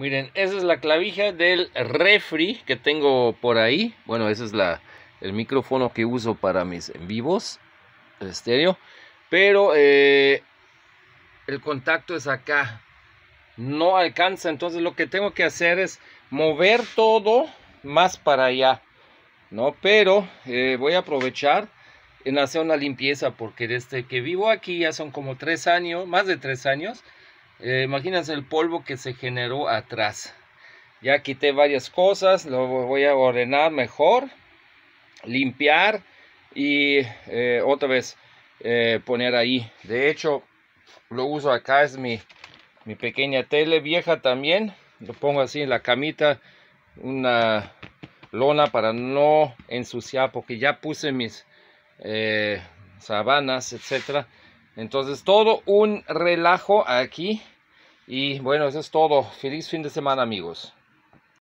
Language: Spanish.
Miren, esa es la clavija del refri que tengo por ahí. Bueno, ese es la, el micrófono que uso para mis en vivos, el estéreo. Pero eh, el contacto es acá. No alcanza, entonces lo que tengo que hacer es mover todo más para allá. ¿no? Pero eh, voy a aprovechar en hacer una limpieza porque desde que vivo aquí ya son como tres años, más de tres años eh, imagínense el polvo que se generó atrás. Ya quité varias cosas, lo voy a ordenar mejor, limpiar y eh, otra vez eh, poner ahí. De hecho, lo uso acá, es mi, pequeña tele vieja también. Lo pongo así en la camita, una lona para no ensuciar porque ya puse mis eh, sabanas, etcétera entonces, todo un relajo aquí. Y bueno, eso es todo. Feliz fin de semana, amigos.